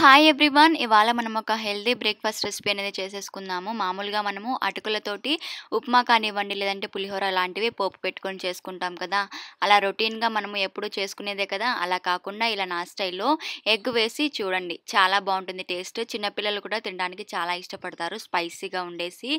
hi everyone ఇవాళ మనం ఒక హెల్దీ బ్రేక్ఫాస్ట్ రెసిపీ అనేది చేసేసుకుందాము మామూలుగా మనము అటుకులతోటి ఉప్మా కానివ్వండి లేదంటే పులిహోర లాంటివి పోపు పెట్టుకొని చేసుకుంటాం కదా అలా రొటీన్గా మనము ఎప్పుడు చేసుకునేదే కదా అలా కాకుండా ఇలా నా స్టైల్లో ఎగ్ వేసి చూడండి చాలా బాగుంటుంది టేస్ట్ చిన్నపిల్లలు కూడా తినడానికి చాలా ఇష్టపడతారు స్పైసీగా ఉండేసి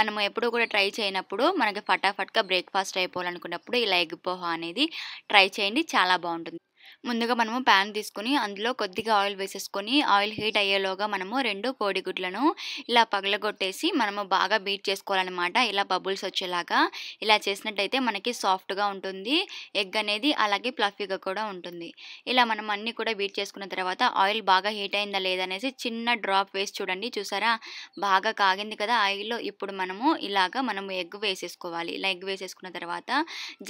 మనము ఎప్పుడూ కూడా ట్రై చేయనప్పుడు మనకి ఫటాఫట్గా బ్రేక్ఫాస్ట్ అయిపోవాలనుకున్నప్పుడు ఇలా ఎగ్ పోహా అనేది ట్రై చేయండి చాలా బాగుంటుంది ముందుగా మనము ప్యాన్ తీసుకుని అందులో కొద్దిగా ఆయిల్ వేసేసుకొని ఆయిల్ హీట్ అయ్యేలోగా మనము రెండు కోడిగుడ్లను ఇలా పగలగొట్టేసి మనము బాగా బీట్ చేసుకోవాలన్నమాట ఇలా బబుల్స్ వచ్చేలాగా ఇలా చేసినట్టయితే మనకి సాఫ్ట్గా ఉంటుంది ఎగ్ అనేది అలాగే ప్లఫీగా కూడా ఉంటుంది ఇలా మనం అన్నీ కూడా బీట్ చేసుకున్న తర్వాత ఆయిల్ బాగా హీట్ అయిందా లేదనేసి చిన్న డ్రాప్ వేసి చూడండి చూసారా బాగా కాగింది కదా ఆయిల్లో ఇప్పుడు మనము ఇలాగా మనము ఎగ్ వేసేసుకోవాలి ఇలా ఎగ్ వేసేసుకున్న తర్వాత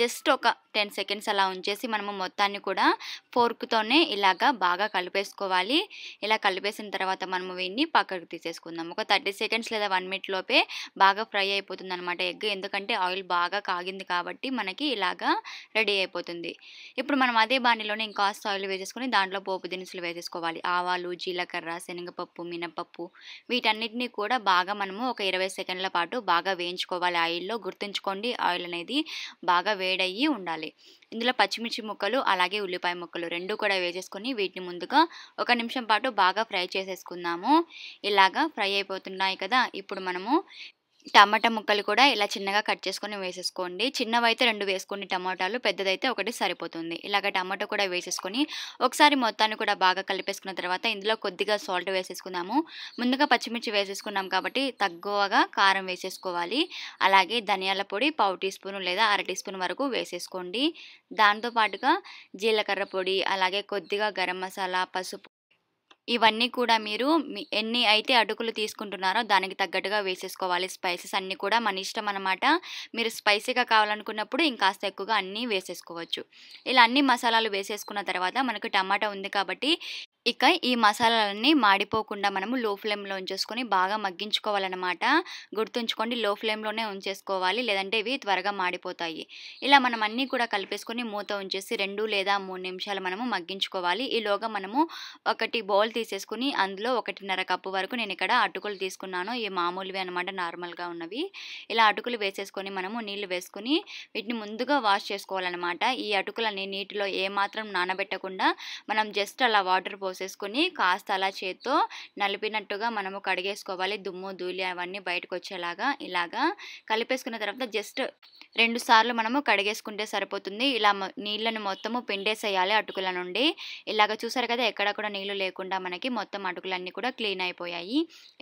జస్ట్ ఒక టెన్ సెకండ్స్ అలా ఉంచేసి మనము మొత్తాన్ని కూడా ఫోర్క్తోనే ఇలాగా బాగా కలిపేసుకోవాలి ఇలా కలిపేసిన తర్వాత మనము వీన్ని పక్కకు తీసేసుకుందాం ఒక థర్టీ సెకండ్స్ లేదా వన్ మినిట్ లోపే బాగా ఫ్రై అయిపోతుంది అనమాట ఎగ్ ఎందుకంటే ఆయిల్ బాగా కాగింది కాబట్టి మనకి ఇలాగా రెడీ అయిపోతుంది ఇప్పుడు మనం అదే బాణీలోనే ఇంకాస్త ఆయిల్ వేసేసుకొని దాంట్లో పోపు దినుసులు వేసేసుకోవాలి ఆవాలు జీలకర్ర శనగపప్పు మినపప్పు వీటన్నిటిని కూడా బాగా మనము ఒక ఇరవై సెకండ్ల పాటు బాగా వేయించుకోవాలి ఆయిల్లో గుర్తుంచుకోండి ఆయిల్ అనేది బాగా వేడయ్యి ఉండాలి ఇందులో పచ్చిమిర్చి ముక్కలు అలాగే ఉల్లిపాయ ముక్కలు రెండు కూడా వేసేసుకొని వీటిని ముందుగా ఒక నిమిషం పాటు బాగా ఫ్రై చేసేసుకుందాము ఇలాగా ఫ్రై అయిపోతున్నాయి కదా ఇప్పుడు మనము టమాటా ముక్కలు కూడా ఇలా చిన్నగా కట్ చేసుకొని వేసేసుకోండి చిన్నవైతే రెండు వేసుకోండి టమాటాలు పెద్దదైతే ఒకటి సరిపోతుంది ఇలాగ టమాటా కూడా వేసేసుకొని ఒకసారి మొత్తాన్ని కూడా బాగా కలిపేసుకున్న తర్వాత ఇందులో కొద్దిగా సాల్ట్ వేసేసుకున్నాము ముందుగా పచ్చిమిర్చి వేసేసుకున్నాం కాబట్టి తక్కువగా కారం వేసేసుకోవాలి అలాగే ధనియాల పొడి పావు టీ స్పూన్ లేదా అర టీ స్పూన్ వరకు వేసేసుకోండి దాంతోపాటుగా జీలకర్ర పొడి అలాగే కొద్దిగా గరం మసాలా పసుపు ఇవన్నీ కూడా మీరు ఎన్ని అయితే అటుకులు తీసుకుంటున్నారో దానికి తగ్గట్టుగా వేసేసుకోవాలి స్పైసెస్ అన్నీ కూడా మన ఇష్టం అనమాట మీరు స్పైసీగా కావాలనుకున్నప్పుడు ఇంకాస్త ఎక్కువగా అన్నీ వేసేసుకోవచ్చు ఇలా అన్ని మసాలాలు వేసేసుకున్న తర్వాత మనకు టమాటా ఉంది కాబట్టి ఇక ఈ మసాలాలన్నీ మాడిపోకుండా మనము లో ఫ్లేమ్లో ఉంచేసుకొని బాగా మగ్గించుకోవాలన్నమాట గుర్తుంచుకోండి లో ఫ్లేమ్లోనే ఉంచేసుకోవాలి లేదంటే ఇవి త్వరగా మాడిపోతాయి ఇలా మనం అన్నీ కూడా కలిపేసుకొని మూత ఉంచేసి రెండు లేదా మూడు నిమిషాలు మనము మగ్గించుకోవాలి ఈలోగా మనము ఒకటి బౌల్ తీసేసుకుని అందులో ఒకటిన్నర కప్పు వరకు నేను ఇక్కడ అటుకులు తీసుకున్నాను ఈ మామూలువి అనమాట నార్మల్గా ఉన్నవి ఇలా అటుకులు వేసేసుకొని మనము నీళ్లు వేసుకుని వీటిని ముందుగా వాష్ చేసుకోవాలన్నమాట ఈ అటుకులని నీటిలో ఏమాత్రం నానబెట్టకుండా మనం జస్ట్ అలా వాటర్ పోసి పోసేసుకొని కాస్త అలా చేత్తో నలిపినట్టుగా మనము కడిగేసుకోవాలి దుమ్ము ధూళి అవన్నీ బయటకు వచ్చేలాగా ఇలాగా కలిపేసుకున్న తర్వాత జస్ట్ రెండు సార్లు మనము కడిగేసుకుంటే సరిపోతుంది ఇలా నీళ్ళను మొత్తము పిండేసేయాలి అటుకుల నుండి ఇలాగ చూసారు కదా ఎక్కడ కూడా నీళ్ళు లేకుండా మనకి మొత్తం అటుకులన్నీ కూడా క్లీన్ అయిపోయాయి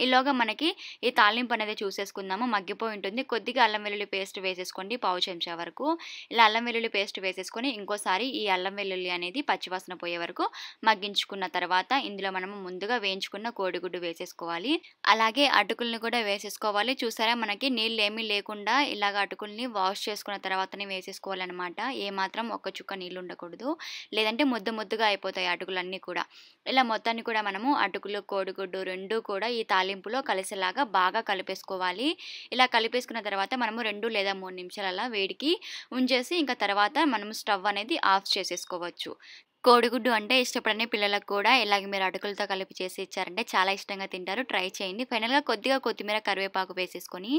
ఈలోగా మనకి ఈ తాలింపు అనేది చూసేసుకుందాము మగ్గిపోయి ఉంటుంది కొద్దిగా అల్లం వెల్లుల్లి పేస్ట్ వేసేసుకోండి పావు చెంచా వరకు ఇలా అల్లం వెల్లుల్లి పేస్ట్ వేసేసుకొని ఇంకోసారి ఈ అల్లం వెల్లుల్లి అనేది పచ్చివాసన పోయే వరకు మగ్గించుకున్న తర్వాత తర్వాత ఇందులో మనము ముందుగా వేయించుకున్న కోడిగుడ్డు వేసేసుకోవాలి అలాగే అటుకుల్ని కూడా వేసేసుకోవాలి చూసారా మనకి నీళ్ళు ఏమీ లేకుండా ఇలాగ అటుకుల్ని వాష్ చేసుకున్న తర్వాతనే వేసేసుకోవాలన్నమాట ఏమాత్రం ఒక్క చుక్క నీళ్ళు ఉండకూడదు లేదంటే ముద్ద ముద్దుగా అయిపోతాయి అటుకులన్నీ కూడా ఇలా మొత్తాన్ని కూడా మనము అటుకులు కోడిగుడ్డు రెండు కూడా ఈ తాలింపులో కలిసేలాగా బాగా కలిపేసుకోవాలి ఇలా కలిపేసుకున్న తర్వాత మనము రెండు లేదా మూడు నిమిషాల వేడికి ఉంచేసి ఇంకా తర్వాత మనం స్టవ్ అనేది ఆఫ్ చేసేసుకోవచ్చు కోడిగుడ్డు అంటే ఇష్టపడని పిల్లలకు కూడా ఇలాగే మీరు అటుకులతో కలిపి చేసి ఇచ్చారంటే చాలా ఇష్టంగా తింటారు ట్రై చేయండి ఫైనల్గా కొద్దిగా కొత్తిమీర కరివేపాకు వేసేసుకొని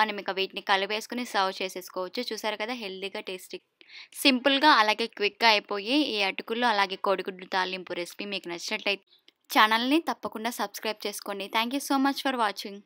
మనం ఇక వీటిని కలిపేసుకొని సర్వ్ చేసేసుకోవచ్చు చూసారు కదా హెల్దీగా టేస్టీ సింపుల్గా అలాగే క్విక్గా అయిపోయి ఈ అటుకులు అలాగే కోడిగుడ్డు తాలింపు రెసిపీ మీకు నచ్చినట్లయితే ఛానల్ని తప్పకుండా సబ్స్క్రైబ్ చేసుకోండి thank you so much for watching